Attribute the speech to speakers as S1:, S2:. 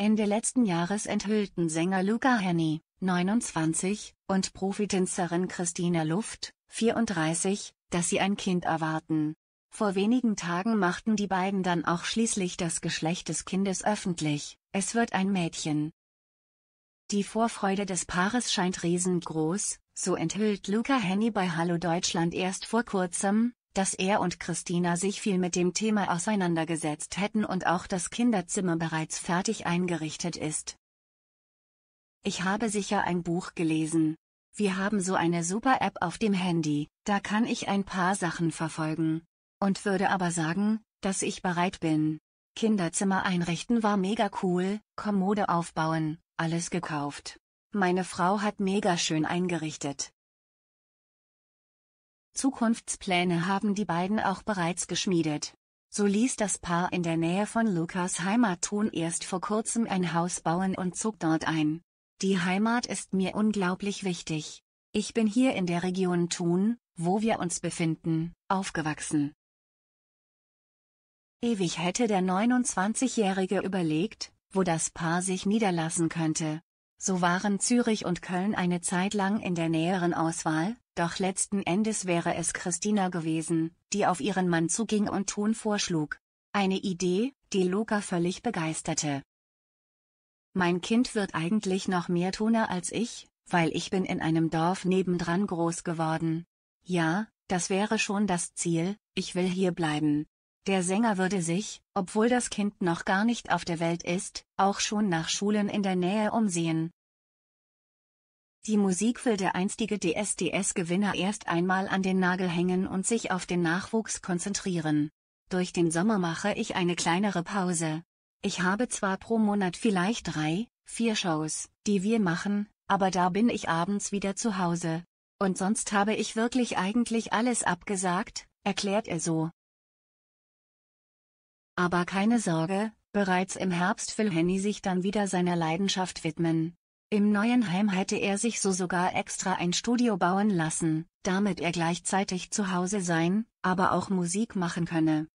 S1: Ende letzten Jahres enthüllten Sänger Luca Henny, 29, und Profitänzerin Christina Luft, 34, dass sie ein Kind erwarten. Vor wenigen Tagen machten die beiden dann auch schließlich das Geschlecht des Kindes öffentlich, es wird ein Mädchen. Die Vorfreude des Paares scheint riesengroß, so enthüllt Luca Henny bei Hallo Deutschland erst vor kurzem, dass er und Christina sich viel mit dem Thema auseinandergesetzt hätten und auch das Kinderzimmer bereits fertig eingerichtet ist. Ich habe sicher ein Buch gelesen. Wir haben so eine super App auf dem Handy, da kann ich ein paar Sachen verfolgen. Und würde aber sagen, dass ich bereit bin. Kinderzimmer einrichten war mega cool, Kommode aufbauen, alles gekauft. Meine Frau hat mega schön eingerichtet. Zukunftspläne haben die beiden auch bereits geschmiedet. So ließ das Paar in der Nähe von Lukas Heimatton erst vor kurzem ein Haus bauen und zog dort ein. Die Heimat ist mir unglaublich wichtig. Ich bin hier in der Region Thun, wo wir uns befinden, aufgewachsen. Ewig hätte der 29-Jährige überlegt, wo das Paar sich niederlassen könnte. So waren Zürich und Köln eine Zeit lang in der näheren Auswahl, doch letzten Endes wäre es Christina gewesen, die auf ihren Mann zuging und Ton vorschlug. Eine Idee, die Luca völlig begeisterte. Mein Kind wird eigentlich noch mehr Toner als ich, weil ich bin in einem Dorf nebendran groß geworden. Ja, das wäre schon das Ziel, ich will hier bleiben. Der Sänger würde sich, obwohl das Kind noch gar nicht auf der Welt ist, auch schon nach Schulen in der Nähe umsehen, die Musik will der einstige DSDS-Gewinner erst einmal an den Nagel hängen und sich auf den Nachwuchs konzentrieren. Durch den Sommer mache ich eine kleinere Pause. Ich habe zwar pro Monat vielleicht drei, vier Shows, die wir machen, aber da bin ich abends wieder zu Hause. Und sonst habe ich wirklich eigentlich alles abgesagt, erklärt er so. Aber keine Sorge, bereits im Herbst will Henny sich dann wieder seiner Leidenschaft widmen. Im neuen Heim hätte er sich so sogar extra ein Studio bauen lassen, damit er gleichzeitig zu Hause sein, aber auch Musik machen könne